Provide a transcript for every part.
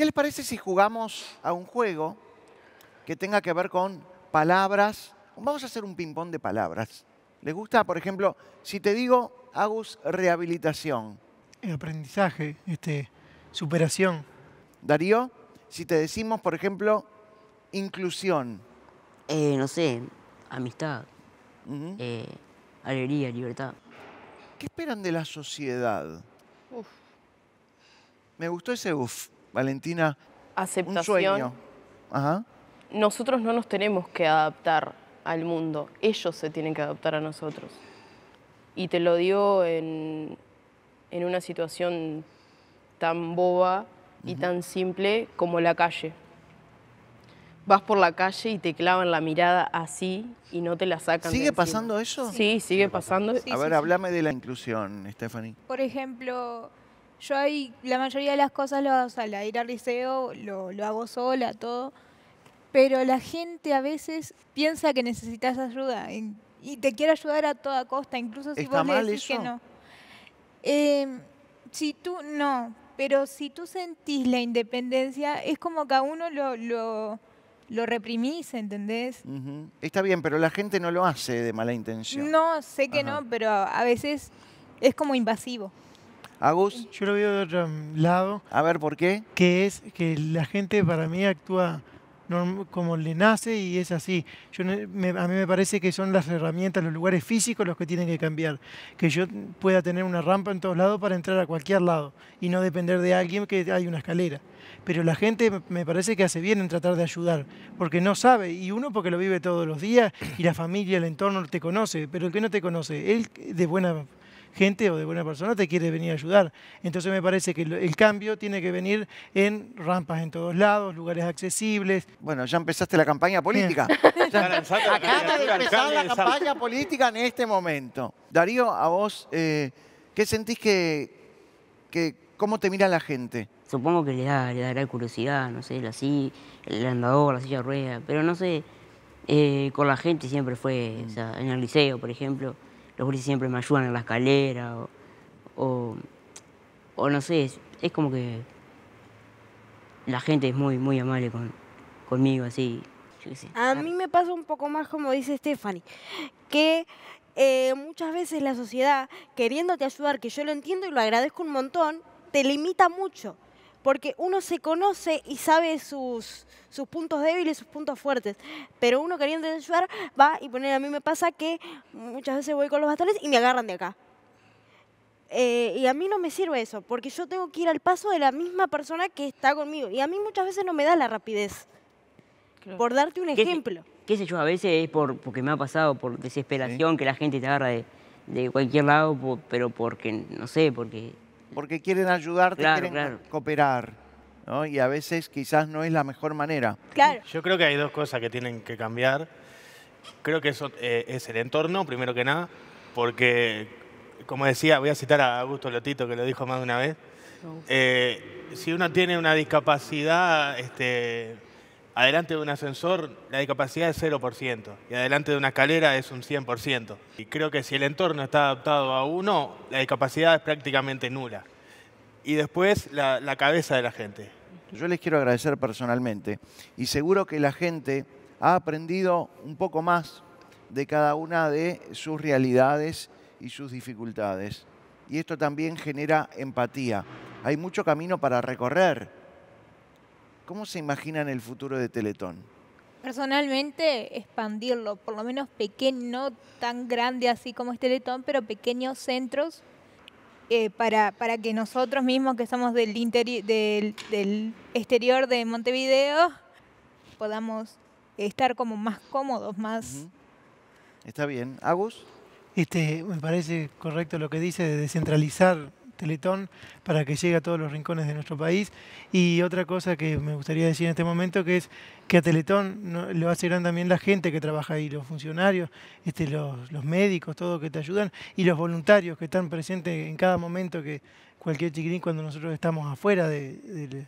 ¿Qué les parece si jugamos a un juego que tenga que ver con palabras? Vamos a hacer un ping-pong de palabras. ¿Les gusta? Por ejemplo, si te digo, Agus, rehabilitación. El aprendizaje, este, superación. Darío, si te decimos, por ejemplo, inclusión. Eh, no sé, amistad, eh, alegría, libertad. ¿Qué esperan de la sociedad? Me gustó ese uff. Valentina, Aceptación. un sueño. Ajá. Nosotros no nos tenemos que adaptar al mundo, ellos se tienen que adaptar a nosotros. Y te lo dio en, en una situación tan boba y tan simple como la calle. Vas por la calle y te clavan la mirada así y no te la sacan. ¿Sigue pasando eso? Sí, sigue pasando. a ver, háblame de la inclusión, Stephanie. Por ejemplo, yo ahí la mayoría de las cosas, lo, hago a la ir al liceo, lo, lo hago sola, todo. Pero la gente a veces piensa que necesitas ayuda y te quiere ayudar a toda costa, incluso si vos le decís que no. Em, si tú, no, pero si tú sentís la independencia, es como que a uno lo, lo, reprimís, ¿entendés? Está bien, pero la gente no lo hace de mala intención. No, sé que no, pero a veces es como invasivo. Agus. Yo lo veo de otro lado. A ver, ¿por qué? Que es que la gente para mí actúa como le nace y es así. Yo, a mí me parece que son las herramientas, los lugares físicos los que tienen que cambiar. Que yo pueda tener una rampa en todos lados para entrar a cualquier lado y no depender de alguien que hay una escalera. Pero la gente me parece que hace bien en tratar de ayudar, porque no sabe, y uno porque lo vive todos los días y la familia, el entorno te conoce, pero el que no te conoce, él de buena gente o de buena persona te quiere venir a ayudar. Entonces me parece que el cambio tiene que venir en rampas en todos lados, lugares accesibles. Bueno, ya empezaste la campaña política. Acaba de empezar la campaña política en este momento. Darío, a vos, eh, ¿qué sentís que, que, cómo te mira la gente? Supongo que le, da, le dará curiosidad, no sé, la el andador, la silla rueda, pero no sé, eh, con la gente siempre fue, o sea, en el liceo, por ejemplo, los gurises siempre me ayudan en la escalera o, no sé, es, como que la gente es muy, muy amable conmigo, así. A ah. mí me pasa un poco más como dice Stephanie, que eh, muchas veces la sociedad, queriéndote ayudar, que yo lo entiendo y lo agradezco un montón, te limita mucho porque uno se conoce y sabe sus, sus puntos débiles, sus puntos fuertes. Pero uno queriendo ayudar va y poner, a mí me pasa que muchas veces voy con los bastones y me agarran de acá. Eh, y a mí no me sirve eso, porque yo tengo que ir al paso de la misma persona que está conmigo. Y a mí muchas veces no me da la rapidez. Por darte un ejemplo. ¿Qué sé yo? A veces es por, porque me ha pasado por desesperación que la gente te agarra de, de cualquier lado, pero porque, no sé, porque porque quieren ayudarte, quieren cooperar. Y a veces quizás no es la mejor manera. Yo creo que hay dos cosas que tienen que cambiar. Creo que eso eh, es el entorno, primero que nada, porque, como decía, voy a citar a Augusto Lotito, que lo dijo más de una vez, eh, si uno tiene una discapacidad este, adelante de un ascensor la discapacidad es 0% y adelante de una escalera es un 100%. Y creo que si el entorno está adaptado a uno, la discapacidad es prácticamente nula. Y después la, la cabeza de la gente. Yo les quiero agradecer personalmente y seguro que la gente ha aprendido un poco más de cada una de sus realidades y sus dificultades. Y esto también genera empatía. Hay mucho camino para recorrer ¿Cómo se imaginan el futuro de Teletón? Personalmente, expandirlo, por lo menos pequeño, no tan grande así como es Teletón, pero pequeños centros eh, para, para, que nosotros mismos que somos del, del, exterior de Montevideo podamos estar como más cómodos, más... Está bien. Agus. Este, me parece correcto lo que dice de descentralizar Teletón para que llegue a todos los rincones de nuestro país. Y otra cosa que me gustaría decir en este momento, que es que a Teletón lo hace gran también la gente que trabaja ahí, los funcionarios, este, los, médicos, todo que te ayudan, y los voluntarios que están presentes en cada momento que cualquier chiquitín cuando nosotros estamos afuera del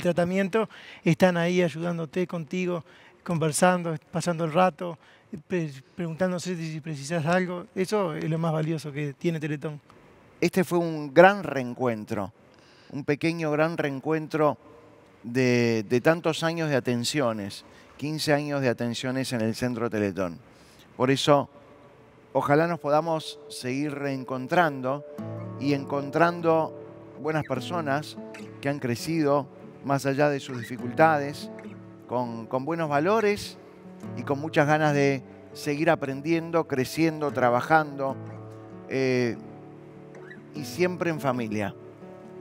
tratamiento, están ahí ayudándote contigo, conversando, pasando el rato, preguntándose si precisas algo. Eso es lo más valioso que tiene Teletón este fue un gran reencuentro, un pequeño gran reencuentro de, tantos años de atenciones, 15 años de atenciones en el Centro Teletón. Por eso, ojalá nos podamos seguir reencontrando y encontrando buenas personas que han crecido más allá de sus dificultades, con, buenos valores y con muchas ganas de seguir aprendiendo, creciendo, trabajando. Eh, y siempre en familia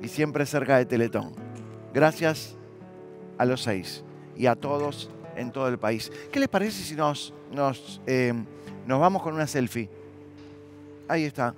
y siempre cerca de Teletón. Gracias a los seis y a todos en todo el país. ¿Qué les parece si nos, nos, eh, nos vamos con una selfie? Ahí está.